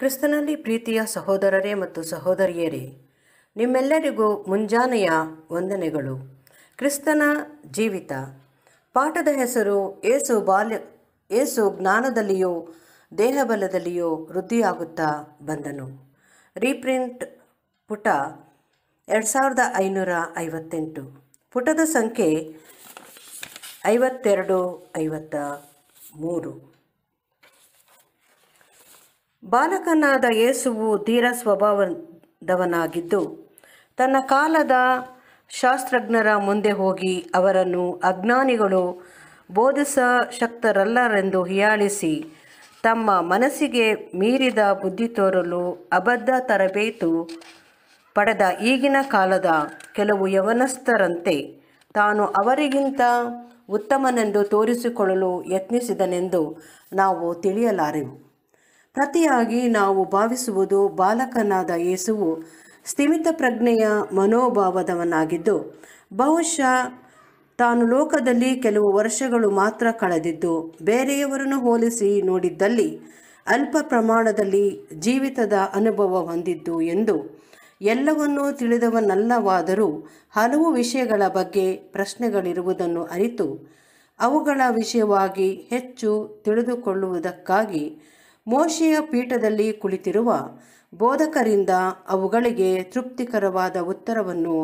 ಕ್ರಿಸ್ತನಲ್ಲಿ ಪ್ರೀತಿಯ ಸಹೋದರರೇ ಮತ್ತು ಸಹೋದರಿಯರೇ ನಿಮ್ಮೆಲ್ಲರಿಗೂ ಮುಂಜಾನೆಯ ವಂದನೆಗಳು ಕ್ರಿಸ್ತನ ಜೀವಿತ ಪಾಠದ ಹೆಸರು ಏಸು ಬಾಲ್ಯ ಏಸು ಜ್ಞಾನದಲ್ಲಿಯೋ ದೇಹಬಲದಲ್ಲಿಯೋ ವೃದ್ಧಿಯಾಗುತ್ತಾ ಬಂದನು ರೀಪ್ರಿಂಟ್ ಪುಟ ಎರಡು ಸಾವಿರದ ಐನೂರ ಐವತ್ತೆಂಟು ಪುಟದ ಸಂಖ್ಯೆ ಐವತ್ತೆರಡು ಐವತ್ತ ಮೂರು ಬಾಲಕನಾದ ಯೇಸುವು ಧೀರ ಸ್ವಭಾವದವನಾಗಿದ್ದು ತನ್ನ ಕಾಲದ ಶಾಸ್ತ್ರಜ್ಞರ ಮುಂದೆ ಹೋಗಿ ಅವರನ್ನು ಅಜ್ಞಾನಿಗಳು ಬೋಧಿಸ ಶಕ್ತರಲ್ಲರೆಂದು ಹಿಯಾಳಿಸಿ ತಮ್ಮ ಮನಸ್ಸಿಗೆ ಮೀರಿದ ಬುದ್ಧಿ ತೋರಲು ಅಬದ್ಧ ತರಬೇತು ಪಡೆದ ಈಗಿನ ಕಾಲದ ಕೆಲವು ಯವನಸ್ಥರಂತೆ ತಾನು ಅವರಿಗಿಂತ ಉತ್ತಮನೆಂದು ತೋರಿಸಿಕೊಳ್ಳಲು ಯತ್ನಿಸಿದನೆಂದು ನಾವು ತಿಳಿಯಲಾರೆವು ಪ್ರತಿಯಾಗಿ ನಾವು ಭಾವಿಸುವುದು ಬಾಲಕನಾದ ಯೇಸುವು ಸ್ಥಿಮಿತ ಪ್ರಜ್ಞೆಯ ಮನೋಭಾವದವನಾಗಿದ್ದು ಬಹುಶಃ ತಾನು ಲೋಕದಲ್ಲಿ ಕೆಲವು ವರ್ಷಗಳು ಮಾತ್ರ ಕಳೆದಿದ್ದು ಬೇರೆಯವರನ್ನು ಹೋಲಿಸಿ ನೋಡಿದ್ದಲ್ಲಿ ಅಲ್ಪ ಪ್ರಮಾಣದಲ್ಲಿ ಜೀವಿತದ ಅನುಭವ ಹೊಂದಿದ್ದು ಎಂದು ಎಲ್ಲವನ್ನೂ ತಿಳಿದವನಲ್ಲವಾದರೂ ಹಲವು ವಿಷಯಗಳ ಬಗ್ಗೆ ಪ್ರಶ್ನೆಗಳಿರುವುದನ್ನು ಅರಿತು ಅವುಗಳ ವಿಷಯವಾಗಿ ಹೆಚ್ಚು ತಿಳಿದುಕೊಳ್ಳುವುದಕ್ಕಾಗಿ ಮೋಶೆಯ ಪೀಠದಲ್ಲಿ ಕುಳಿತಿರುವ ಬೋಧಕರಿಂದ ಅವುಗಳಿಗೆ ತೃಪ್ತಿಕರವಾದ ಉತ್ತರವನ್ನು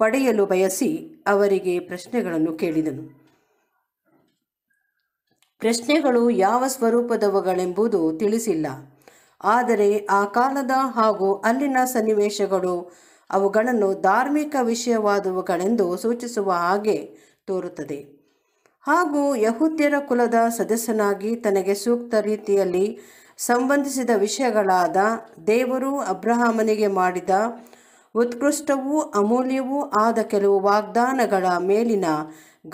ಪಡೆಯಲು ಬಯಸಿ ಅವರಿಗೆ ಪ್ರಶ್ನೆಗಳನ್ನು ಕೇಳಿದನು ಪ್ರಶ್ನೆಗಳು ಯಾವ ಸ್ವರೂಪದವುಗಳೆಂಬುದು ತಿಳಿಸಿಲ್ಲ ಆದರೆ ಆ ಕಾಲದ ಹಾಗೂ ಅಲ್ಲಿನ ಸನ್ನಿವೇಶಗಳು ಅವುಗಳನ್ನು ಧಾರ್ಮಿಕ ವಿಷಯವಾದವುಗಳೆಂದು ಸೂಚಿಸುವ ಹಾಗೆ ತೋರುತ್ತದೆ ಹಾಗೂ ಯಹೂದ್ಯರ ಕುಲದ ಸದಸ್ಯನಾಗಿ ತನಗೆ ಸೂಕ್ತ ರೀತಿಯಲ್ಲಿ ಸಂಬಂಧಿಸಿದ ವಿಷಯಗಳಾದ ದೇವರು ಅಬ್ರಹಾಮನಿಗೆ ಮಾಡಿದ ಉತ್ಕೃಷ್ಟವೂ ಅಮೂಲ್ಯವೂ ಆದ ಕೆಲವು ವಾಗ್ದಾನಗಳ ಮೇಲಿನ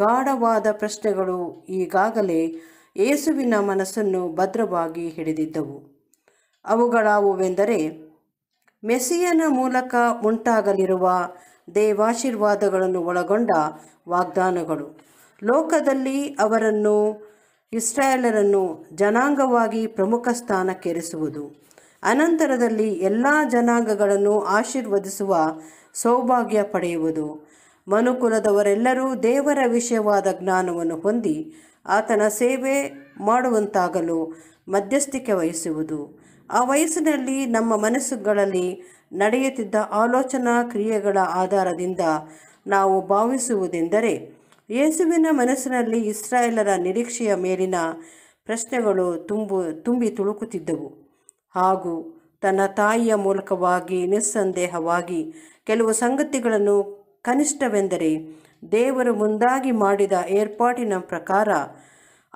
ಗಾಢವಾದ ಪ್ರಶ್ನೆಗಳು ಈಗಾಗಲೇ ಏಸುವಿನ ಮನಸ್ಸನ್ನು ಭದ್ರವಾಗಿ ಹಿಡಿದಿದ್ದವು ಅವುಗಳಾವುವೆಂದರೆ ಮೆಸಿಯನ ಮೂಲಕ ಉಂಟಾಗಲಿರುವ ದೇವಾಶೀರ್ವಾದಗಳನ್ನು ಒಳಗೊಂಡ ವಾಗ್ದಾನಗಳು ಲೋಕದಲ್ಲಿ ಅವರನ್ನು ಇಸ್ರಾಯೇಲರನ್ನು ಜನಾಂಗವಾಗಿ ಪ್ರಮುಖ ಸ್ಥಾನಕ್ಕೇರಿಸುವುದು ಅನಂತರದಲ್ಲಿ ಎಲ್ಲ ಜನಾಂಗಗಳನ್ನು ಆಶೀರ್ವದಿಸುವ ಸೌಭಾಗ್ಯ ಪಡೆಯುವುದು ಮನುಕುಲದವರೆಲ್ಲರೂ ದೇವರ ವಿಷಯವಾದ ಜ್ಞಾನವನ್ನು ಹೊಂದಿ ಆತನ ಸೇವೆ ಮಾಡುವಂತಾಗಲು ಮಧ್ಯಸ್ಥಿಕೆ ವಹಿಸುವುದು ಆ ವಯಸ್ಸಿನಲ್ಲಿ ನಮ್ಮ ಮನಸ್ಸುಗಳಲ್ಲಿ ನಡೆಯುತ್ತಿದ್ದ ಆಲೋಚನಾ ಕ್ರಿಯೆಗಳ ಆಧಾರದಿಂದ ನಾವು ಭಾವಿಸುವುದೆಂದರೆ ಯೇಸುವಿನ ಮನಸ್ಸಿನಲ್ಲಿ ಇಸ್ರಾಯೇಲರ ನಿರೀಕ್ಷೆಯ ಮೇಲಿನ ಪ್ರಶ್ನೆಗಳು ತುಂಬು ತುಂಬಿ ತುಳುಕುತ್ತಿದ್ದವು ಹಾಗೂ ತನ್ನ ತಾಯಿಯ ಮೂಲಕವಾಗಿ ನಿಸ್ಸಂದೇಹವಾಗಿ ಕೆಲವು ಸಂಗತಿಗಳನ್ನು ಕನಿಷ್ಠವೆಂದರೆ ದೇವರು ಮುಂದಾಗಿ ಮಾಡಿದ ಏರ್ಪಾಟಿನ ಪ್ರಕಾರ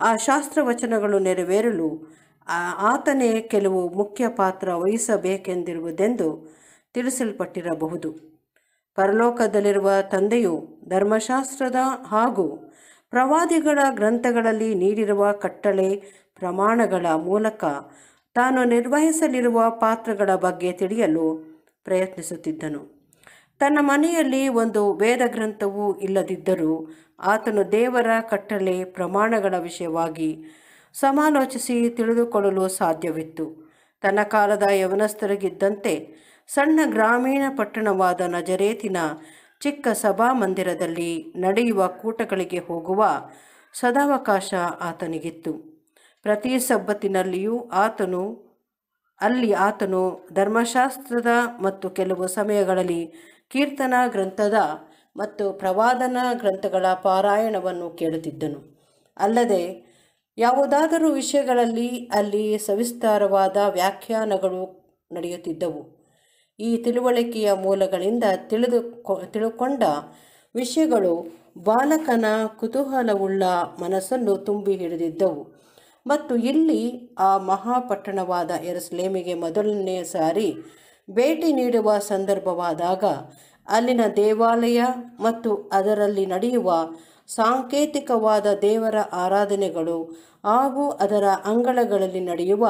ಆ ಶಾಸ್ತ್ರವಚನಗಳು ನೆರವೇರಲು ಆತನೇ ಕೆಲವು ಮುಖ್ಯ ಪಾತ್ರ ವಹಿಸಬೇಕೆಂದಿರುವುದೆಂದು ತಿಳಿಸಲ್ಪಟ್ಟಿರಬಹುದು ಪರಲೋಕದಲ್ಲಿರುವ ತಂದೆಯು ಧರ್ಮಶಾಸ್ತ್ರದ ಹಾಗೂ ಪ್ರವಾದಿಗಳ ಗ್ರಂಥಗಳಲ್ಲಿ ನೀಡಿರುವ ಕಟ್ಟಳೆ ಪ್ರಮಾಣಗಳ ಮೂಲಕ ತಾನು ನಿರ್ವಹಿಸಲಿರುವ ಪಾತ್ರಗಳ ಬಗ್ಗೆ ತಿಳಿಯಲು ಪ್ರಯತ್ನಿಸುತ್ತಿದ್ದನು ತನ್ನ ಮನೆಯಲ್ಲಿ ಒಂದು ವೇದ ಗ್ರಂಥವೂ ಇಲ್ಲದಿದ್ದರೂ ಆತನು ದೇವರ ಕಟ್ಟಳೆ ಪ್ರಮಾಣಗಳ ವಿಷಯವಾಗಿ ಸಮಾಲೋಚಿಸಿ ತಿಳಿದುಕೊಳ್ಳಲು ಸಾಧ್ಯವಿತ್ತು ತನ್ನ ಕಾಲದ ಯವನಸ್ಥರಿಗಿದ್ದಂತೆ ಸಣ್ಣ ಗ್ರಾಮೀಣ ಪಟ್ಟಣವಾದ ನಜರೇತಿನ ಚಿಕ್ಕ ಸಭಾ ಮಂದಿರದಲ್ಲಿ ನಡೆಯುವ ಕೂಟಗಳಿಗೆ ಹೋಗುವ ಸದಾವಕಾಶ ಆತನಿಗಿತ್ತು ಪ್ರತಿ ಸಬ್ಬತ್ತಿನಲ್ಲಿಯೂ ಆತನು ಅಲ್ಲಿ ಆತನು ಧರ್ಮಶಾಸ್ತ್ರದ ಮತ್ತು ಕೆಲವು ಸಮಯಗಳಲ್ಲಿ ಕೀರ್ತನಾ ಗ್ರಂಥದ ಮತ್ತು ಪ್ರವಾದನ ಗ್ರಂಥಗಳ ಪಾರಾಯಣವನ್ನು ಕೇಳುತ್ತಿದ್ದನು ಅಲ್ಲದೆ ಯಾವುದಾದರೂ ವಿಷಯಗಳಲ್ಲಿ ಅಲ್ಲಿ ಸವಿಸ್ತಾರವಾದ ವ್ಯಾಖ್ಯಾನಗಳು ನಡೆಯುತ್ತಿದ್ದವು ಈ ತಿಳುವಳಿಕೆಯ ಮೂಲಗಳಿಂದ ತಿಳಿದು ತಿಳ್ಕೊಂಡ ವಿಷಯಗಳು ಬಾಲಕನ ಕುತೂಹಲವುಳ್ಳ ಮನಸ್ಸನ್ನು ತುಂಬಿ ಹಿಡಿದಿದ್ದವು ಮತ್ತು ಇಲ್ಲಿ ಆ ಮಹಾಪಟ್ಟಣವಾದ ಎರಸ್ಲೇಮಿಗೆ ಮೊದಲನೇ ಸಾರಿ ಭೇಟಿ ನೀಡುವ ಸಂದರ್ಭವಾದಾಗ ಅಲ್ಲಿನ ದೇವಾಲಯ ಮತ್ತು ಅದರಲ್ಲಿ ನಡೆಯುವ ಸಾಂಕೇತಿಕವಾದ ದೇವರ ಆರಾಧನೆಗಳು ಹಾಗೂ ಅದರ ಅಂಗಳಗಳಲ್ಲಿ ನಡೆಯುವ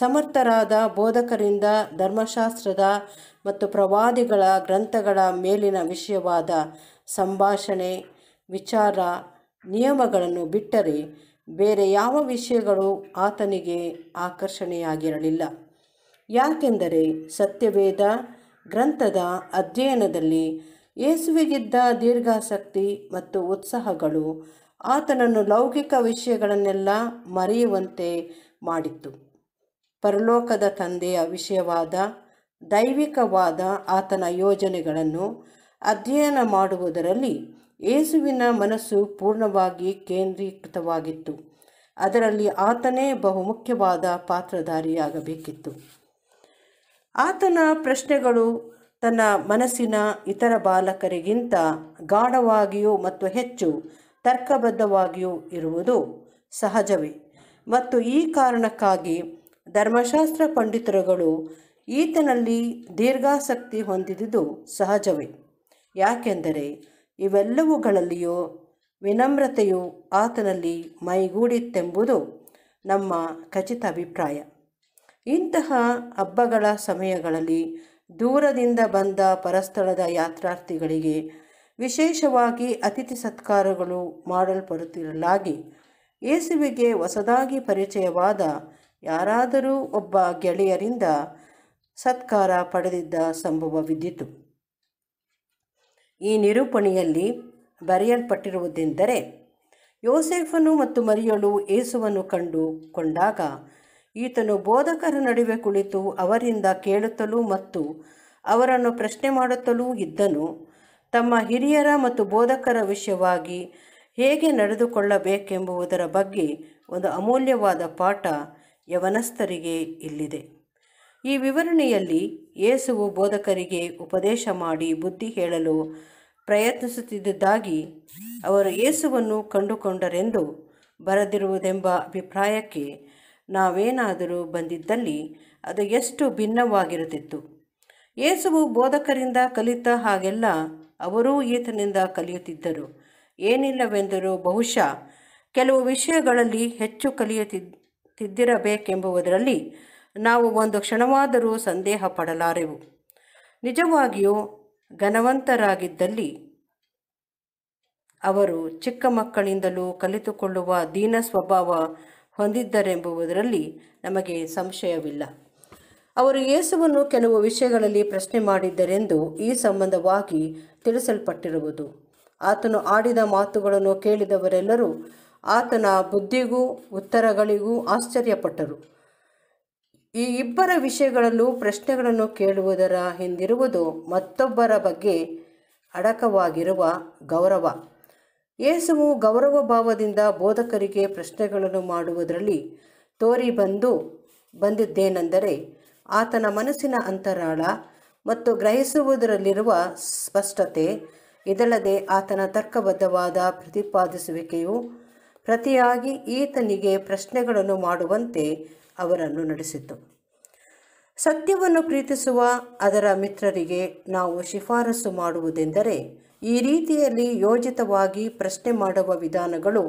ಸಮರ್ಥರಾದ ಬೋಧಕರಿಂದ ಧರ್ಮಶಾಸ್ತ್ರದ ಮತ್ತು ಪ್ರವಾದಿಗಳ ಗ್ರಂಥಗಳ ಮೇಲಿನ ವಿಷಯವಾದ ಸಂಭಾಷಣೆ ವಿಚಾರ ನಿಯಮಗಳನ್ನು ಬಿಟ್ಟರೆ ಬೇರೆ ಯಾವ ವಿಷಯಗಳು ಆತನಿಗೆ ಆಕರ್ಷಣೆಯಾಗಿರಲಿಲ್ಲ ಯಾಕೆಂದರೆ ಸತ್ಯವೇದ ಗ್ರಂಥದ ಅಧ್ಯಯನದಲ್ಲಿ ಯೇಸುವಿಗಿದ್ದ ದೀರ್ಘಾಸಕ್ತಿ ಮತ್ತು ಉತ್ಸಾಹಗಳು ಆತನನ್ನು ಲೌಕಿಕ ವಿಷಯಗಳನ್ನೆಲ್ಲ ಮರೆಯುವಂತೆ ಮಾಡಿತ್ತು ಪರಲೋಕದ ತಂದೆಯ ವಿಷಯವಾದ ದೈವಿಕವಾದ ಆತನ ಯೋಜನೆಗಳನ್ನು ಅಧ್ಯಯನ ಮಾಡುವುದರಲ್ಲಿ ಯೇಸುವಿನ ಮನಸ್ಸು ಪೂರ್ಣವಾಗಿ ಕೇಂದ್ರೀಕೃತವಾಗಿತ್ತು ಅದರಲ್ಲಿ ಆತನೇ ಬಹುಮುಖ್ಯವಾದ ಪಾತ್ರಧಾರಿಯಾಗಬೇಕಿತ್ತು ಆತನ ಪ್ರಶ್ನೆಗಳು ತನ್ನ ಮನಸ್ಸಿನ ಇತರ ಬಾಲಕರಿಗಿಂತ ಗಾಢವಾಗಿಯೂ ಮತ್ತು ಹೆಚ್ಚು ತರ್ಕಬದ್ಧವಾಗಿಯೂ ಇರುವುದು ಸಹಜವೇ ಮತ್ತು ಈ ಕಾರಣಕ್ಕಾಗಿ ಧರ್ಮಶಾಸ್ತ್ರ ಪಂಡಿತರುಗಳು ಈತನಲ್ಲಿ ದೀರ್ಘಾಸಕ್ತಿ ಹೊಂದಿದುದು ಸಹಜವೇ ಯಾಕೆಂದರೆ ಇವೆಲ್ಲವುಗಳಲ್ಲಿಯೂ ವಿನಮ್ರತೆಯು ಆತನಲ್ಲಿ ಮೈಗೂಡಿತ್ತೆಂಬುದು ನಮ್ಮ ಖಚಿತ ಅಭಿಪ್ರಾಯ ಇಂತಹ ಹಬ್ಬಗಳ ಸಮಯಗಳಲ್ಲಿ ದೂರದಿಂದ ಬಂದ ಪರಸ್ಥಳದ ಯಾತ್ರಾರ್ಥಿಗಳಿಗೆ ವಿಶೇಷವಾಗಿ ಅತಿಥಿ ಸತ್ಕಾರಗಳು ಮಾಡಲ್ಪಡುತ್ತಿರಲಾಗಿ ಯೇಸುವಿಗೆ ಹೊಸದಾಗಿ ಪರಿಚಯವಾದ ಯಾರಾದರೂ ಒಬ್ಬ ಗೆಳೆಯರಿಂದ ಸತ್ಕಾರ ಪಡೆದಿದ್ದ ಸಂಭವವಿದ್ದಿತು ಈ ನಿರೂಪಣೆಯಲ್ಲಿ ಬರೆಯಲ್ಪಟ್ಟಿರುವುದೆಂದರೆ ಯೋಸೇಫನು ಮತ್ತು ಮರಿಯಳು ಏಸುವನ್ನು ಕಂಡುಕೊಂಡಾಗ ಈತನು ಬೋಧಕರ ನಡುವೆ ಕುಳಿತು ಅವರಿಂದ ಕೇಳುತ್ತಲೂ ಮತ್ತು ಅವರನ್ನು ಪ್ರಶ್ನೆ ಮಾಡುತ್ತಲೂ ಇದ್ದನು ತಮ್ಮ ಹಿರಿಯರ ಮತ್ತು ಬೋಧಕರ ವಿಷಯವಾಗಿ ಹೇಗೆ ನಡೆದುಕೊಳ್ಳಬೇಕೆಂಬುವುದರ ಬಗ್ಗೆ ಒಂದು ಅಮೂಲ್ಯವಾದ ಪಾಠ ಯವನಸ್ಥರಿಗೆ ಇಲ್ಲಿದೆ ಈ ವಿವರಣೆಯಲ್ಲಿ ಯೇಸುವು ಬೋಧಕರಿಗೆ ಉಪದೇಶ ಮಾಡಿ ಬುದ್ಧಿ ಹೇಳಲು ಪ್ರಯತ್ನಿಸುತ್ತಿದ್ದುದಾಗಿ ಅವರು ಯೇಸುವನ್ನು ಕಂಡುಕೊಂಡರೆಂದು ಬರೆದಿರುವುದೆಂಬ ಅಭಿಪ್ರಾಯಕ್ಕೆ ನಾವೇನಾದರೂ ಬಂದಿದ್ದಲ್ಲಿ ಅದು ಎಷ್ಟು ಭಿನ್ನವಾಗಿರುತ್ತಿತ್ತು ಯೇಸುವು ಬೋಧಕರಿಂದ ಕಲಿತ ಹಾಗೆಲ್ಲ ಅವರೂ ಈತನಿಂದ ಕಲಿಯುತ್ತಿದ್ದರು ಏನಿಲ್ಲವೆಂದರೂ ಬಹುಶಃ ಕೆಲವು ವಿಷಯಗಳಲ್ಲಿ ಹೆಚ್ಚು ಕಲಿಯುತ್ತಿದ್ದ ತಿದ್ದಿರಬೇಕೆಂಬುವುದರಲ್ಲಿ ನಾವು ಒಂದು ಕ್ಷಣವಾದರೂ ಸಂದೇಹ ಪಡಲಾರೆವು ನಿಜವಾಗಿಯೂ ಘನವಂತರಾಗಿದ್ದಲ್ಲಿ ಅವರು ಚಿಕ್ಕ ಮಕ್ಕಳಿಂದಲೂ ಕಲಿತುಕೊಳ್ಳುವ ದೀನ ಸ್ವಭಾವ ಹೊಂದಿದ್ದರೆಂಬುವುದರಲ್ಲಿ ನಮಗೆ ಸಂಶಯವಿಲ್ಲ ಅವರು ಯೇಸುವನ್ನು ಕೆಲವು ವಿಷಯಗಳಲ್ಲಿ ಪ್ರಶ್ನೆ ಮಾಡಿದ್ದರೆಂದು ಈ ಸಂಬಂಧವಾಗಿ ತಿಳಿಸಲ್ಪಟ್ಟಿರುವುದು ಆತನು ಆಡಿದ ಮಾತುಗಳನ್ನು ಕೇಳಿದವರೆಲ್ಲರೂ ಆತನ ಬುದ್ಧಿಗೂ ಉತ್ತರಗಳಿಗೂ ಆಶ್ಚರ್ಯಪಟ್ಟರು ಈ ಇಬ್ಬರ ವಿಷಯಗಳಲ್ಲೂ ಪ್ರಶ್ನೆಗಳನ್ನು ಕೇಳುವುದರ ಹಿಂದಿರುವುದು ಮತ್ತೊಬ್ಬರ ಬಗ್ಗೆ ಅಡಕವಾಗಿರುವ ಗೌರವ ಯೇಸುವು ಗೌರವ ಭಾವದಿಂದ ಬೋಧಕರಿಗೆ ಪ್ರಶ್ನೆಗಳನ್ನು ಮಾಡುವುದರಲ್ಲಿ ತೋರಿ ಬಂದು ಬಂದಿದ್ದೇನೆಂದರೆ ಆತನ ಮನಸ್ಸಿನ ಅಂತರಾಳ ಮತ್ತು ಗ್ರಹಿಸುವುದರಲ್ಲಿರುವ ಸ್ಪಷ್ಟತೆ ಇದಲ್ಲದೆ ಆತನ ತರ್ಕಬದ್ಧವಾದ ಪ್ರತಿಪಾದಿಸುವಿಕೆಯು ಪ್ರತಿಯಾಗಿ ಈತನಿಗೆ ಪ್ರಶ್ನೆಗಳನ್ನು ಮಾಡುವಂತೆ ಅವರನ್ನು ನಡೆಸಿತು ಸತ್ಯವನ್ನು ಪ್ರೀತಿಸುವ ಅದರ ಮಿತ್ರರಿಗೆ ನಾವು ಶಿಫಾರಸು ಮಾಡುವುದೆಂದರೆ ಈ ರೀತಿಯಲ್ಲಿ ಯೋಜಿತವಾಗಿ ಪ್ರಶ್ನೆ ಮಾಡುವ ವಿಧಾನಗಳು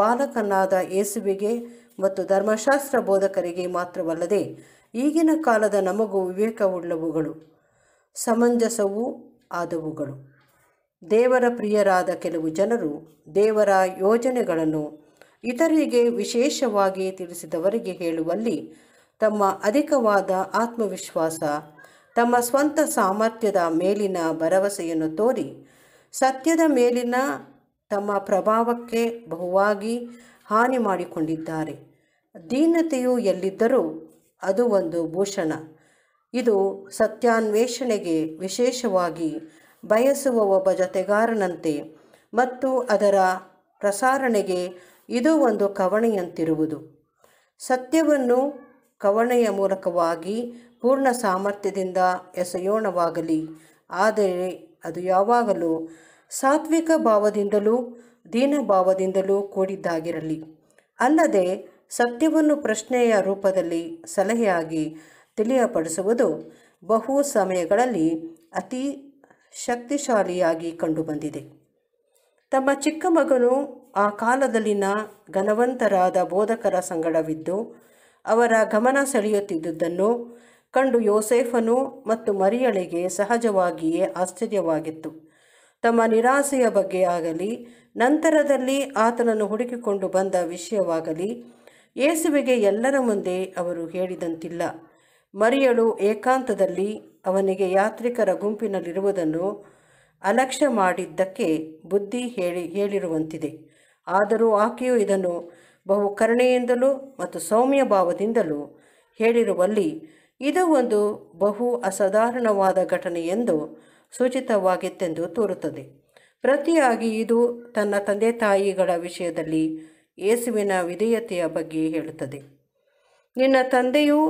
ಬಾಲಕನಾದ ಯೇಸುವಿಗೆ ಮತ್ತು ಧರ್ಮಶಾಸ್ತ್ರ ಬೋಧಕರಿಗೆ ಮಾತ್ರವಲ್ಲದೆ ಈಗಿನ ಕಾಲದ ನಮಗೂ ವಿವೇಕವುಳ್ಳವುಗಳು ಸಮಂಜಸವೂ ಆದವುಗಳು ದೇವರ ಪ್ರಿಯರಾದ ಕೆಲವು ಜನರು ದೇವರ ಯೋಜನೆಗಳನ್ನು ಇತರರಿಗೆ ವಿಶೇಷವಾಗಿ ತಿಳಿಸಿದವರಿಗೆ ಹೇಳುವಲ್ಲಿ ತಮ್ಮ ಅಧಿಕವಾದ ಆತ್ಮವಿಶ್ವಾಸ ತಮ್ಮ ಸ್ವಂತ ಸಾಮರ್ಥ್ಯದ ಮೇಲಿನ ಭರವಸೆಯನ್ನು ತೋರಿ ಸತ್ಯದ ಮೇಲಿನ ತಮ್ಮ ಪ್ರಭಾವಕ್ಕೆ ಬಹುವಾಗಿ ಹಾನಿ ಮಾಡಿಕೊಂಡಿದ್ದಾರೆ ದೀನತೆಯು ಎಲ್ಲಿದ್ದರೂ ಅದು ಒಂದು ಭೂಷಣ ಇದು ಸತ್ಯಾನ್ವೇಷಣೆಗೆ ವಿಶೇಷವಾಗಿ ಬಯಸುವ ಒಬ್ಬ ಜತೆಗಾರನಂತೆ ಮತ್ತು ಅದರ ಪ್ರಸಾರಣೆಗೆ ಇದು ಒಂದು ಕವಣೆಯಂತಿರುವುದು ಸತ್ಯವನ್ನು ಕವಣೆಯ ಮೂಲಕವಾಗಿ ಪೂರ್ಣ ಸಾಮರ್ಥ್ಯದಿಂದ ಎಸೆಯೋಣವಾಗಲಿ ಆದರೆ ಅದು ಯಾವಾಗಲೂ ಸಾತ್ವಿಕ ಭಾವದಿಂದಲೂ ದೀನಭಾವದಿಂದಲೂ ಕೂಡಿದ್ದಾಗಿರಲಿ ಅಲ್ಲದೆ ಸತ್ಯವನ್ನು ಪ್ರಶ್ನೆಯ ರೂಪದಲ್ಲಿ ಸಲಹೆಯಾಗಿ ತಿಳಿಯಪಡಿಸುವುದು ಬಹು ಸಮಯಗಳಲ್ಲಿ ಅತಿ ಶಕ್ತಿಶಾಲಿಯಾಗಿ ಕಂಡುಬಂದಿದೆ ತಮ್ಮ ಚಿಕ್ಕ ಮಗನು ಆ ಕಾಲದಲ್ಲಿನ ಘನವಂತರಾದ ಬೋಧಕರ ಸಂಗಡವಿದ್ದು ಅವರ ಗಮನ ಸೆಳೆಯುತ್ತಿದ್ದುದನ್ನು ಕಂಡು ಯೋಸೇಫನು ಮತ್ತು ಮರಿಯಳಿಗೆ ಸಹಜವಾಗಿಯೇ ಆಶ್ಚರ್ಯವಾಗಿತ್ತು ತಮ್ಮ ನಿರಾಸೆಯ ಬಗ್ಗೆ ಆಗಲಿ ನಂತರದಲ್ಲಿ ಆತನನ್ನು ಹುಡುಕಿಕೊಂಡು ಬಂದ ವಿಷಯವಾಗಲಿ ಯೇಸುವಿಗೆ ಎಲ್ಲರ ಮುಂದೆ ಅವರು ಹೇಳಿದಂತಿಲ್ಲ ಮರಿಯಳು ಏಕಾಂತದಲ್ಲಿ ಅವನಿಗೆ ಯಾತ್ರಿಕರ ಗುಂಪಿನಲ್ಲಿರುವುದನ್ನು ಅಲಕ್ಷ್ಯ ಮಾಡಿದ್ದಕ್ಕೆ ಬುದ್ಧಿ ಹೇಳಿ ಹೇಳಿರುವಂತಿದೆ ಆದರೂ ಆಕೆಯು ಇದನ್ನು ಬಹು ಕರುಣೆಯಿಂದಲೂ ಮತ್ತು ಸೌಮ್ಯ ಭಾವದಿಂದಲೂ ಹೇಳಿರುವಲ್ಲಿ ಇದು ಒಂದು ಬಹು ಅಸಾಧಾರಣವಾದ ಘಟನೆ ಎಂದು ಸೂಚಿತವಾಗಿತ್ತೆಂದು ತೋರುತ್ತದೆ ಪ್ರತಿಯಾಗಿ ಇದು ತನ್ನ ತಂದೆ ತಾಯಿಗಳ ವಿಷಯದಲ್ಲಿ ಯೇಸುವಿನ ವಿಧೇಯತೆಯ ಬಗ್ಗೆ ಹೇಳುತ್ತದೆ ನಿನ್ನ ತಂದೆಯು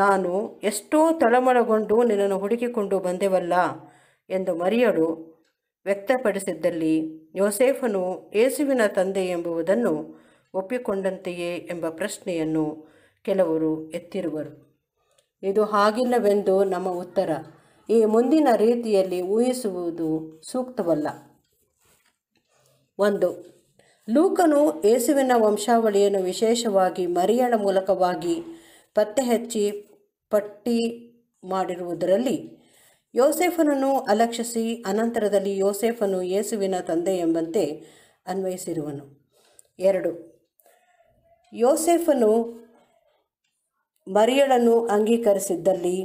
ನಾನು ಎಷ್ಟೋ ತಳಮಳಗೊಂಡು ನಿನ್ನನ್ನು ಹುಡುಕಿಕೊಂಡು ಬಂದೆವಲ್ಲ ಎಂದು ಮರಿಯಳು ವ್ಯಕ್ತಪಡಿಸಿದ್ದಲ್ಲಿ ಯೋಸೇಫನು ಯೇಸುವಿನ ತಂದೆ ಎಂಬುದನ್ನು ಒಪ್ಪಿಕೊಂಡಂತೆಯೇ ಎಂಬ ಪ್ರಶ್ನೆಯನ್ನು ಕೆಲವರು ಎತ್ತಿರುವರು ಇದು ಹಾಗಿಲ್ಲವೆಂದು ನಮ್ಮ ಉತ್ತರ ಈ ಮುಂದಿನ ರೀತಿಯಲ್ಲಿ ಊಹಿಸುವುದು ಸೂಕ್ತವಲ್ಲ ಒಂದು ಲೂಕನು ಯೇಸುವಿನ ವಂಶಾವಳಿಯನ್ನು ವಿಶೇಷವಾಗಿ ಮರಿಯಳ ಮೂಲಕವಾಗಿ ಪತ್ತೆಹಚ್ಚಿ ಪಟ್ಟಿ ಮಾಡಿರುವುದರಲ್ಲಿ ಯೋಸೆಫನನ್ನು ಅಲಕ್ಷಿಸಿ ಅನಂತರದಲ್ಲಿ ಯೋಸೆಫನು ಯೇಸುವಿನ ತಂದೆ ಎಂಬಂತೆ ಅನ್ವಯಿಸಿರುವನು ಎರಡು ಯೋಸೆಫನು ಮರಿಯಳನ್ನು ಅಂಗೀಕರಿಸಿದ್ದಲ್ಲಿ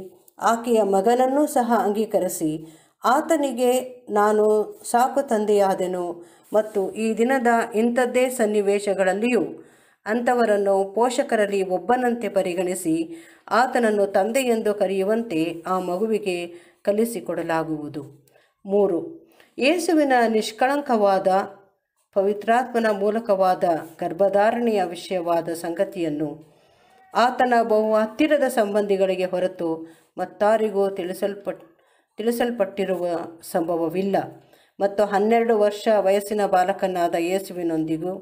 ಆಕೆಯ ಮಗನನ್ನೂ ಸಹ ಅಂಗೀಕರಿಸಿ ಆತನಿಗೆ ನಾನು ಸಾಕು ತಂದೆಯಾದೆನು ಮತ್ತು ಈ ದಿನದ ಇಂಥದ್ದೇ ಸನ್ನಿವೇಶಗಳಲ್ಲಿಯೂ ಅಂಥವರನ್ನು ಪೋಷಕರಲ್ಲಿ ಒಬ್ಬನಂತೆ ಪರಿಗಣಿಸಿ ಆತನನ್ನು ತಂದೆಯೆಂದು ಕರೆಯುವಂತೆ ಆ ಮಗುವಿಗೆ ಕಲಿಸಿಕೊಡಲಾಗುವುದು ಮೂರು ಯೇಸುವಿನ ನಿಷ್ಕಳಂಕವಾದ ಪವಿತ್ರಾತ್ಮನ ಮೂಲಕವಾದ ಗರ್ಭಧಾರಣೆಯ ವಿಷಯವಾದ ಸಂಗತಿಯನ್ನು ಆತನ ಬಹು ಹತ್ತಿರದ ಸಂಬಂಧಿಗಳಿಗೆ ಹೊರತು ಮತ್ತಾರಿಗೂ ತಿಳಿಸಲ್ಪಟ್ ತಿಳಿಸಲ್ಪಟ್ಟಿರುವ ಸಂಭವವಿಲ್ಲ ಮತ್ತು ಹನ್ನೆರಡು ವರ್ಷ ವಯಸ್ಸಿನ ಬಾಲಕನಾದ ಯೇಸುವಿನೊಂದಿಗೂ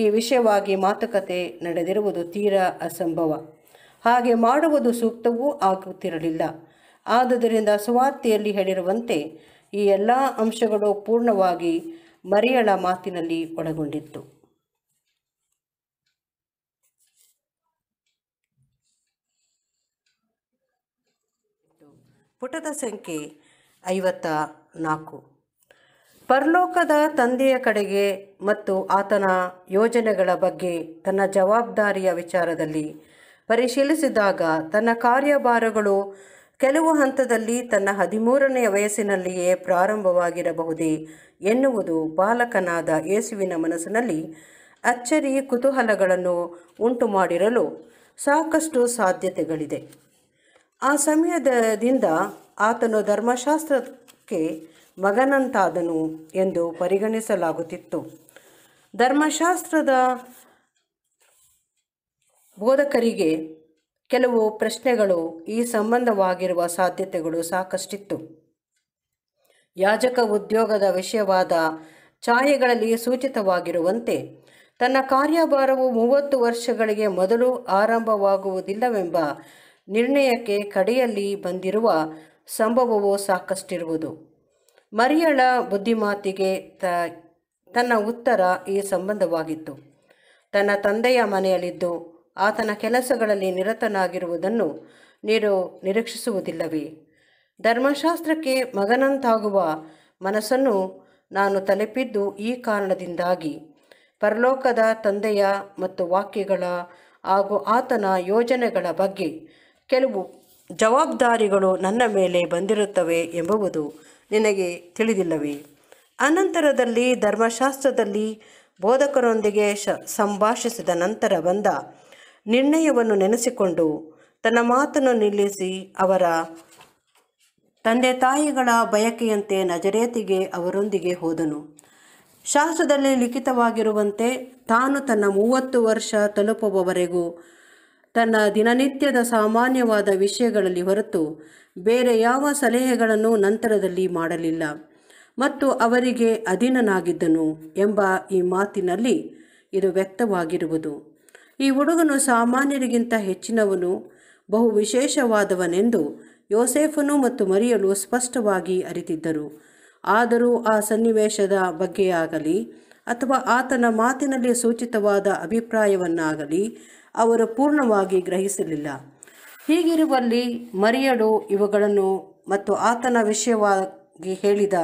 ಈ ವಿಷಯವಾಗಿ ಮಾತುಕತೆ ನಡೆದಿರುವುದು ತೀರಾ ಅಸಂಭವ ಹಾಗೆ ಮಾಡುವುದು ಸೂಕ್ತವೂ ಆಗುತ್ತಿರಲಿಲ್ಲ ಆದುದರಿಂದ ಸುವಾರ್ತೆಯಲ್ಲಿ ಹೇಳಿರುವಂತೆ ಈ ಎಲ್ಲ ಅಂಶಗಳು ಪೂರ್ಣವಾಗಿ ಮರಿಯಳ ಮಾತಿನಲ್ಲಿ ಒಳಗೊಂಡಿತ್ತು ಪುಟದ ಸಂಖ್ಯೆ ಐವತ್ತ ನಾಲ್ಕು ಪರಲೋಕದ ತಂದೆಯ ಕಡೆಗೆ ಮತ್ತು ಆತನ ಯೋಜನೆಗಳ ಬಗ್ಗೆ ತನ್ನ ಜವಾಬ್ದಾರಿಯ ವಿಚಾರದಲ್ಲಿ ಪರಿಶೀಲಿಸಿದಾಗ ತನ್ನ ಕಾರ್ಯಭಾರಗಳು ಕೆಲವು ಹಂತದಲ್ಲಿ ತನ್ನ ಹದಿಮೂರನೆಯ ವಯಸ್ಸಿನಲ್ಲಿಯೇ ಪ್ರಾರಂಭವಾಗಿರಬಹುದೇ ಎನ್ನುವುದು ಬಾಲಕನಾದ ಯೇಸುವಿನ ಮನಸ್ಸಿನಲ್ಲಿ ಅಚ್ಚರಿ ಕುತೂಹಲಗಳನ್ನು ಉಂಟು ಮಾಡಿರಲು ಸಾಕಷ್ಟು ಸಾಧ್ಯತೆಗಳಿದೆ ಆ ಸಮಯದಿಂದ ಆತನು ಧರ್ಮಶಾಸ್ತ್ರಕ್ಕೆ ಮಗನಂತಾದನು ಎಂದು ಪರಿಗಣಿಸಲಾಗುತ್ತಿತ್ತು ಧರ್ಮಶಾಸ್ತ್ರದ ಬೋಧಕರಿಗೆ ಕೆಲವು ಪ್ರಶ್ನೆಗಳು ಈ ಸಂಬಂಧವಾಗಿರುವ ಸಾಧ್ಯತೆಗಳು ಸಾಕಷ್ಟಿತ್ತು ಯಾಜಕ ಉದ್ಯೋಗದ ವಿಷಯವಾದ ಛಾಯೆಗಳಲ್ಲಿ ಸೂಚಿತವಾಗಿರುವಂತೆ ತನ್ನ ಕಾರ್ಯಭಾರವು ಮೂವತ್ತು ವರ್ಷಗಳಿಗೆ ಮೊದಲು ಆರಂಭವಾಗುವುದಿಲ್ಲವೆಂಬ ನಿರ್ಣಯಕ್ಕೆ ಕಡೆಯಲ್ಲಿ ಬಂದಿರುವ ಸಂಭವವು ಸಾಕಷ್ಟಿರುವುದು ಮರಿಯಳ ಬುದ್ಧಿಮಾತಿಗೆ ತ ತನ್ನ ಉತ್ತರ ಈ ಸಂಬಂಧವಾಗಿತ್ತು ತನ್ನ ತಂದೆಯ ಮನೆಯಲ್ಲಿದ್ದು ಆತನ ಕೆಲಸಗಳಲ್ಲಿ ನಿರತನಾಗಿರುವುದನ್ನು ನೀರು ನಿರೀಕ್ಷಿಸುವುದಿಲ್ಲವೇ ಧರ್ಮಶಾಸ್ತ್ರಕ್ಕೆ ಮಗನಂತಾಗುವ ಮನಸ್ಸನ್ನು ನಾನು ತಲುಪಿದ್ದು ಈ ಕಾರಣದಿಂದಾಗಿ ಪರಲೋಕದ ತಂದೆಯ ಮತ್ತು ವಾಕ್ಯಗಳ ಹಾಗೂ ಆತನ ಯೋಜನೆಗಳ ಬಗ್ಗೆ ಕೆಲವು ಜವಾಬ್ದಾರಿಗಳು ನನ್ನ ಮೇಲೆ ಬಂದಿರುತ್ತವೆ ಎಂಬುವುದು ನಿನಗೆ ತಿಳಿದಿಲ್ಲವೇ ಅನಂತರದಲ್ಲಿ ಧರ್ಮಶಾಸ್ತ್ರದಲ್ಲಿ ಬೋಧಕರೊಂದಿಗೆ ಶ ಸಂಭಾಷಿಸಿದ ನಂತರ ಬಂದ ನಿರ್ಣಯವನ್ನು ನೆನೆಸಿಕೊಂಡು ತನ್ನ ಮಾತನ್ನು ನಿಲ್ಲಿಸಿ ಅವರ ತಂದೆ ತಾಯಿಗಳ ಬಯಕೆಯಂತೆ ನಜರೇತಿಗೆ ಅವರೊಂದಿಗೆ ಹೋದನು ಶಾಸ್ತ್ರದಲ್ಲಿ ಲಿಖಿತವಾಗಿರುವಂತೆ ತಾನು ತನ್ನ ಮೂವತ್ತು ವರ್ಷ ತಲುಪುವವರೆಗೂ ತನ್ನ ದಿನನಿತ್ಯದ ಸಾಮಾನ್ಯವಾದ ವಿಷಯಗಳಲ್ಲಿ ಹೊರತು ಬೇರೆ ಯಾವ ಸಲಹೆಗಳನ್ನು ನಂತರದಲ್ಲಿ ಮಾಡಲಿಲ್ಲ ಮತ್ತು ಅವರಿಗೆ ಅಧೀನನಾಗಿದ್ದನು ಎಂಬ ಈ ಮಾತಿನಲ್ಲಿ ಇದು ವ್ಯಕ್ತವಾಗಿರುವುದು ಈ ಹುಡುಗನು ಸಾಮಾನ್ಯರಿಗಿಂತ ಹೆಚ್ಚಿನವನು ಬಹು ವಿಶೇಷವಾದವನೆಂದು ಯೋಸೇಫನು ಮತ್ತು ಮರಿಯಲು ಸ್ಪಷ್ಟವಾಗಿ ಅರಿತಿದ್ದರು ಆದರೂ ಆ ಸನ್ನಿವೇಶದ ಬಗ್ಗೆಯಾಗಲಿ ಅಥವಾ ಆತನ ಮಾತಿನಲ್ಲಿ ಸೂಚಿತವಾದ ಅಭಿಪ್ರಾಯವನ್ನಾಗಲಿ ಅವರು ಪೂರ್ಣವಾಗಿ ಗ್ರಹಿಸಲಿಲ್ಲ ಹೀಗಿರುವಲ್ಲಿ ಮರಿಯಳು ಇವುಗಳನ್ನು ಮತ್ತು ಆತನ ವಿಷಯವಾಗಿ ಹೇಳಿದ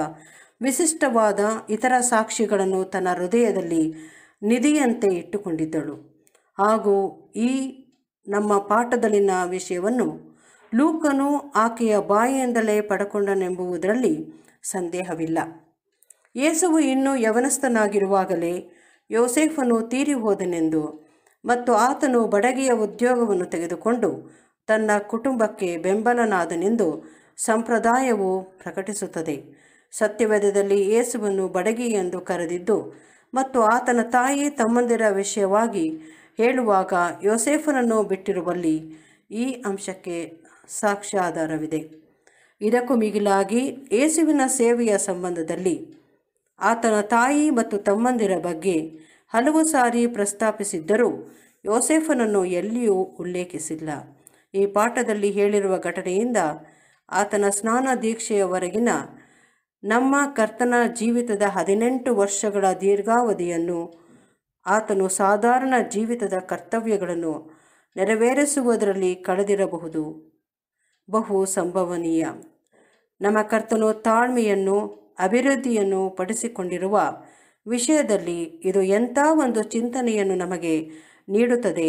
ವಿಶಿಷ್ಟವಾದ ಇತರ ಸಾಕ್ಷಿಗಳನ್ನು ತನ್ನ ಹೃದಯದಲ್ಲಿ ನಿಧಿಯಂತೆ ಇಟ್ಟುಕೊಂಡಿದ್ದಳು ಹಾಗೂ ಈ ನಮ್ಮ ಪಾಠದಲ್ಲಿನ ವಿಷಯವನ್ನು ಲೂಕನು ಆಕೆಯ ಬಾಯಿಯಿಂದಲೇ ಪಡ್ಕೊಂಡನೆಂಬುದರಲ್ಲಿ ಸಂದೇಹವಿಲ್ಲ ಯೇಸುವು ಇನ್ನೂ ಯವನಸ್ಥನಾಗಿರುವಾಗಲೇ ಯೋಸೇಫನು ತೀರಿ ಹೋದನೆಂದು ಮತ್ತು ಆತನು ಬಡಗಿಯ ಉದ್ಯೋಗವನ್ನು ತೆಗೆದುಕೊಂಡು ತನ್ನ ಕುಟುಂಬಕ್ಕೆ ಬೆಂಬಲನಾದನೆಂದು ಸಂಪ್ರದಾಯವು ಪ್ರಕಟಿಸುತ್ತದೆ ಸತ್ಯವೇದದಲ್ಲಿ ಯೇಸುವನ್ನು ಬಡಗಿ ಎಂದು ಕರೆದಿದ್ದು ಮತ್ತು ಆತನ ತಾಯಿ ತಮ್ಮಂದಿರ ವಿಷಯವಾಗಿ ಹೇಳುವಾಗ ಯೋಸೇಫನನ್ನು ಬಿಟ್ಟಿರುವಲ್ಲಿ ಈ ಅಂಶಕ್ಕೆ ಸಾಕ್ಷ್ಯಾಧಾರವಿದೆ ಇದಕ್ಕೂ ಮಿಗಿಲಾಗಿ ಯೇಸುವಿನ ಸೇವೆಯ ಸಂಬಂಧದಲ್ಲಿ ಆತನ ತಾಯಿ ಮತ್ತು ತಮ್ಮಂದಿರ ಬಗ್ಗೆ ಹಲವು ಸಾರಿ ಪ್ರಸ್ತಾಪಿಸಿದ್ದರೂ ಯೋಸೇಫನನ್ನು ಎಲ್ಲಿಯೂ ಉಲ್ಲೇಖಿಸಿಲ್ಲ ಈ ಪಾಠದಲ್ಲಿ ಹೇಳಿರುವ ಘಟನೆಯಿಂದ ಆತನ ಸ್ನಾನ ದೀಕ್ಷೆಯವರೆಗಿನ ನಮ್ಮ ಕರ್ತನ ಜೀವಿತದ ಹದಿನೆಂಟು ವರ್ಷಗಳ ದೀರ್ಘಾವಧಿಯನ್ನು ಆತನು ಸಾಧಾರಣ ಜೀವಿತದ ಕರ್ತವ್ಯಗಳನ್ನು ನೆರವೇರಿಸುವುದರಲ್ಲಿ ಕಳೆದಿರಬಹುದು ಬಹು ಸಂಭವನೀಯ ನಮ್ಮ ಕರ್ತನು ತಾಳ್ಮೆಯನ್ನು ಅಭಿವೃದ್ಧಿಯನ್ನು ಪಡಿಸಿಕೊಂಡಿರುವ ವಿಷಯದಲ್ಲಿ ಇದು ಎಂಥ ಒಂದು ಚಿಂತನೆಯನ್ನು ನಮಗೆ ನೀಡುತ್ತದೆ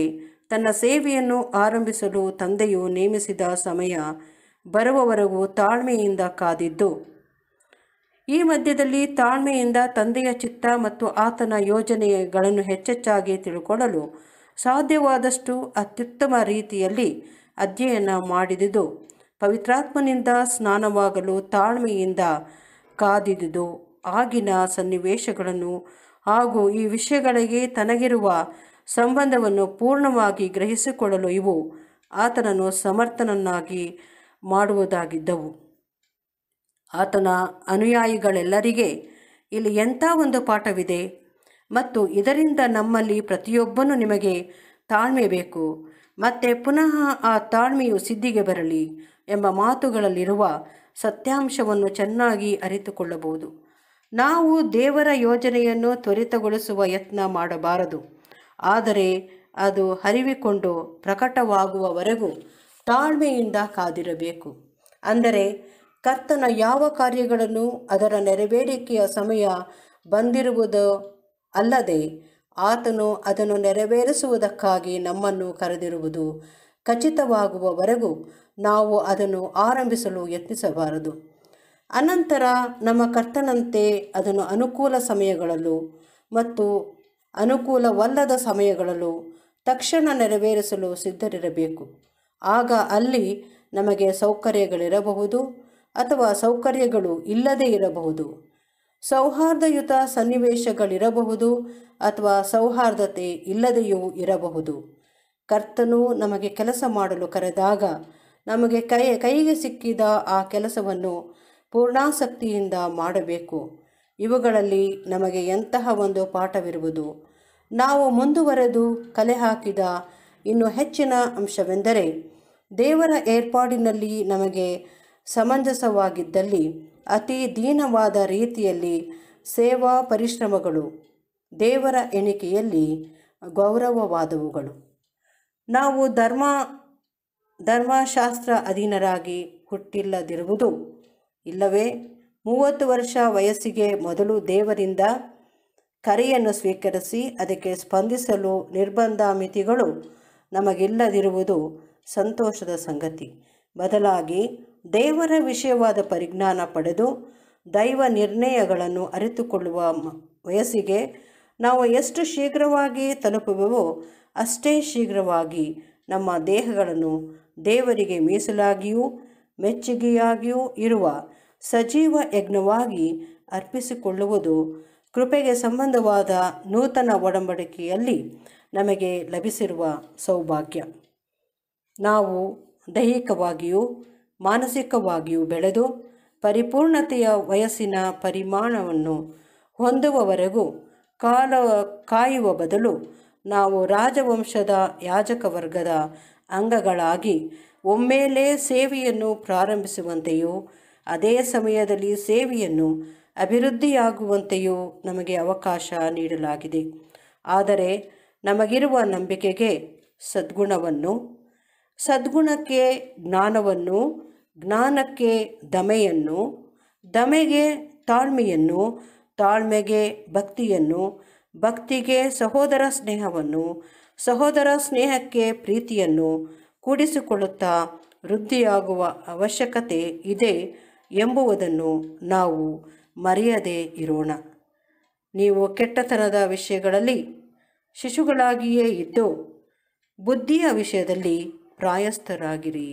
ತನ್ನ ಸೇವೆಯನ್ನು ಆರಂಭಿಸಲು ತಂದೆಯು ನೇಮಿಸಿದ ಸಮಯ ಬರುವವರೆಗೂ ತಾಳ್ಮೆಯಿಂದ ಕಾದಿದ್ದು ಈ ಮಧ್ಯದಲ್ಲಿ ತಾಳ್ಮೆಯಿಂದ ತಂದೆಯ ಚಿತ್ತ ಮತ್ತು ಆತನ ಯೋಜನೆಗಳನ್ನು ಹೆಚ್ಚೆಚ್ಚಾಗಿ ತಿಳ್ಕೊಳ್ಳಲು ಸಾಧ್ಯವಾದಷ್ಟು ಅತ್ಯುತ್ತಮ ರೀತಿಯಲ್ಲಿ ಅಧ್ಯಯನ ಮಾಡಿದುದು ಪವಿತ್ರಾತ್ಮನಿಂದ ಸ್ನಾನವಾಗಲು ತಾಳ್ಮೆಯಿಂದ ಕಾದಿದುದು ಆಗಿನ ಸನ್ನಿವೇಶಗಳನ್ನು ಹಾಗೂ ಈ ವಿಷಯಗಳಿಗೆ ತನಗಿರುವ ಸಂಬಂಧವನ್ನು ಪೂರ್ಣವಾಗಿ ಗ್ರಹಿಸಿಕೊಳ್ಳಲು ಇವು ಆತನನ್ನು ಸಮರ್ಥನನ್ನಾಗಿ ಮಾಡುವುದಾಗಿದ್ದವು ಆತನ ಅನುಯಾಯಿಗಳೆಲ್ಲರಿಗೆ ಇಲ್ಲಿ ಎಂಥ ಒಂದು ಪಾಠವಿದೆ ಮತ್ತು ಇದರಿಂದ ನಮ್ಮಲ್ಲಿ ಪ್ರತಿಯೊಬ್ಬನು ನಿಮಗೆ ತಾಳ್ಮೆ ಬೇಕು ಮತ್ತೆ ಪುನಃ ಆ ತಾಳ್ಮೆಯು ಸಿದ್ಧಿಗೆ ಬರಲಿ ಎಂಬ ಮಾತುಗಳಲ್ಲಿರುವ ಸತ್ಯಾಂಶವನ್ನು ಚೆನ್ನಾಗಿ ಅರಿತುಕೊಳ್ಳಬಹುದು ನಾವು ದೇವರ ಯೋಜನೆಯನ್ನು ತ್ವರಿತಗೊಳಿಸುವ ಯತ್ನ ಮಾಡಬಾರದು ಆದರೆ ಅದು ಹರಿವಿಕೊಂಡು ಪ್ರಕಟವಾಗುವವರೆಗೂ ತಾಳ್ಮೆಯಿಂದ ಕಾದಿರಬೇಕು ಅಂದರೆ ಕರ್ತನ ಯಾವ ಕಾರ್ಯಗಳನ್ನು ಅದರ ನೆರವೇರಿಕೆಯ ಸಮಯ ಬಂದಿರುವುದು ಅಲ್ಲದೆ ಆತನು ಅದನ್ನು ನೆರವೇರಿಸುವುದಕ್ಕಾಗಿ ನಮ್ಮನ್ನು ಕರೆದಿರುವುದು ಖಚಿತವಾಗುವವರೆಗೂ ನಾವು ಅದನ್ನು ಆರಂಭಿಸಲು ಯತ್ನಿಸಬಾರದು ಅನಂತರ ನಮ್ಮ ಕರ್ತನಂತೆ ಅದನ್ನು ಅನುಕೂಲ ಸಮಯಗಳಲ್ಲೂ ಮತ್ತು ಅನುಕೂಲವಲ್ಲದ ಸಮಯಗಳಲ್ಲೂ ತಕ್ಷಣ ನೆರವೇರಿಸಲು ಸಿದ್ಧರಿರಬೇಕು ಆಗ ಅಲ್ಲಿ ನಮಗೆ ಸೌಕರ್ಯಗಳಿರಬಹುದು ಅಥವಾ ಸೌಕರ್ಯಗಳು ಇಲ್ಲದೇ ಇರಬಹುದು ಸೌಹಾರ್ದಯುತ ಸನ್ನಿವೇಶಗಳಿರಬಹುದು ಅಥವಾ ಸೌಹಾರ್ದತೆ ಇಲ್ಲದೆಯೂ ಇರಬಹುದು ಕರ್ತನು ನಮಗೆ ಕೆಲಸ ಮಾಡಲು ಕರೆದಾಗ ನಮಗೆ ಕೈ ಕೈಗೆ ಸಿಕ್ಕಿದ ಆ ಕೆಲಸವನ್ನು ಪೂರ್ಣಾಸಕ್ತಿಯಿಂದ ಮಾಡಬೇಕು ಇವುಗಳಲ್ಲಿ ನಮಗೆ ಎಂತಹ ಒಂದು ಪಾಠವಿರುವುದು ನಾವು ಮುಂದುವರೆದು ಕಲೆ ಹಾಕಿದ ಇನ್ನು ಹೆಚ್ಚಿನ ಅಂಶವೆಂದರೆ ದೇವರ ಏರ್ಪಾಡಿನಲ್ಲಿ ನಮಗೆ ಸಮಂಜಸವಾಗಿದ್ದಲ್ಲಿ ಅತಿ ದೀನವಾದ ರೀತಿಯಲ್ಲಿ ಸೇವಾ ಪರಿಶ್ರಮಗಳು ದೇವರ ಎಣಿಕೆಯಲ್ಲಿ ಗೌರವವಾದವುಗಳು ನಾವು ಧರ್ಮ ಧರ್ಮಶಾಸ್ತ್ರ ಅಧೀನರಾಗಿ ಹುಟ್ಟಿಲ್ಲದಿರುವುದು ಇಲ್ಲವೇ ಮೂವತ್ತು ವರ್ಷ ವಯಸ್ಸಿಗೆ ಮೊದಲು ದೇವರಿಂದ ಕರೆಯನ್ನು ಸ್ವೀಕರಿಸಿ ಅದಕ್ಕೆ ಸ್ಪಂದಿಸಲು ನಿರ್ಬಂಧ ಮಿತಿಗಳು ನಮಗಿಲ್ಲದಿರುವುದು ಸಂತೋಷದ ಸಂಗತಿ ಬದಲಾಗಿ ದೇವರ ವಿಷಯವಾದ ಪರಿಜ್ಞಾನ ಪಡೆದು ದೈವ ನಿರ್ಣಯಗಳನ್ನು ಅರಿತುಕೊಳ್ಳುವ ವಯಸ್ಸಿಗೆ ನಾವು ಎಷ್ಟು ಶೀಘ್ರವಾಗಿ ತಲುಪುವೆವೋ ಅಷ್ಟೇ ಶೀಘ್ರವಾಗಿ ನಮ್ಮ ದೇಹಗಳನ್ನು ದೇವರಿಗೆ ಮೀಸಲಾಗಿಯೂ ಮೆಚ್ಚುಗೆಯಾಗಿಯೂ ಇರುವ ಸಜೀವ ಯಜ್ಞವಾಗಿ ಅರ್ಪಿಸಿಕೊಳ್ಳುವುದು ಕೃಪೆಗೆ ಸಂಬಂಧವಾದ ನೂತನ ಒಡಂಬಡಿಕೆಯಲ್ಲಿ ನಮಗೆ ಲಭಿಸಿರುವ ಸೌಭಾಗ್ಯ ನಾವು ದೈಹಿಕವಾಗಿಯೂ ಮಾನಸಿಕವಾಗಿಯೂ ಬೆಳೆದು ಪರಿಪೂರ್ಣತೆಯ ವಯಸ್ಸಿನ ಪರಿಮಾಣವನ್ನು ಹೊಂದುವವರೆಗೂ ಕಾಲ ಕಾಯುವ ಬದಲು ನಾವು ರಾಜವಂಶದ ಯಾಜಕ ವರ್ಗದ ಅಂಗಗಳಾಗಿ ಒಮ್ಮೆಲೇ ಸೇವೆಯನ್ನು ಪ್ರಾರಂಭಿಸುವಂತೆಯೂ ಅದೇ ಸಮಯದಲ್ಲಿ ಸೇವೆಯನ್ನು ಅಭಿವೃದ್ಧಿಯಾಗುವಂತೆಯೂ ನಮಗೆ ಅವಕಾಶ ನೀಡಲಾಗಿದೆ ಆದರೆ ನಮಗಿರುವ ನಂಬಿಕೆಗೆ ಸದ್ಗುಣವನ್ನು ಸದ್ಗುಣಕ್ಕೆ ಜ್ಞಾನವನ್ನು ಜ್ಞಾನಕ್ಕೆ ದಮೆಯನ್ನು ದಮೆಗೆ ತಾಳ್ಮೆಯನ್ನು ತಾಳ್ಮೆಗೆ ಭಕ್ತಿಯನ್ನು ಭಕ್ತಿಗೆ ಸಹೋದರ ಸ್ನೇಹವನ್ನು ಸಹೋದರ ಸ್ನೇಹಕ್ಕೆ ಪ್ರೀತಿಯನ್ನು ಕೂಡಿಸಿಕೊಳ್ಳುತ್ತಾ ವೃದ್ಧಿಯಾಗುವ ಅವಶ್ಯಕತೆ ಇದೆ ಎಂಬುವುದನ್ನು ನಾವು ಮರೆಯದೇ ಇರೋಣ ನೀವು ಕೆಟ್ಟತನದ ವಿಷಯಗಳಲ್ಲಿ ಶಿಶುಗಳಾಗಿಯೇ ಇದ್ದು ಬುದ್ಧಿಯ ವಿಷಯದಲ್ಲಿ ಪ್ರಾಯಸ್ಥರಾಗಿರಿ